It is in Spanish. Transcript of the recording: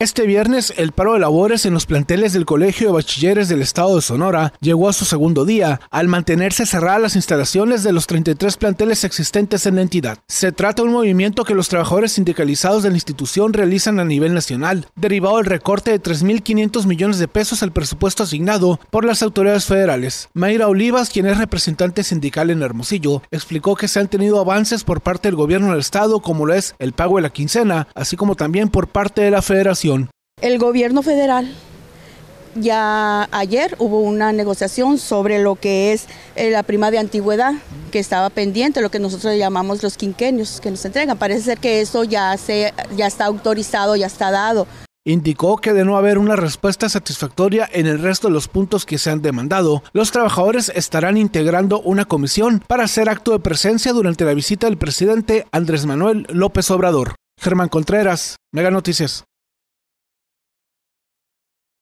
Este viernes, el paro de labores en los planteles del Colegio de Bachilleres del Estado de Sonora llegó a su segundo día, al mantenerse cerradas las instalaciones de los 33 planteles existentes en la entidad. Se trata de un movimiento que los trabajadores sindicalizados de la institución realizan a nivel nacional, derivado del recorte de 3.500 millones de pesos al presupuesto asignado por las autoridades federales. Mayra Olivas, quien es representante sindical en Hermosillo, explicó que se han tenido avances por parte del gobierno del Estado, como lo es el pago de la quincena, así como también por parte de la Federación. El gobierno federal ya ayer hubo una negociación sobre lo que es eh, la prima de antigüedad que estaba pendiente, lo que nosotros llamamos los quinquenios que nos entregan. Parece ser que eso ya, se, ya está autorizado, ya está dado. Indicó que de no haber una respuesta satisfactoria en el resto de los puntos que se han demandado, los trabajadores estarán integrando una comisión para hacer acto de presencia durante la visita del presidente Andrés Manuel López Obrador. Germán Contreras, Mega Noticias.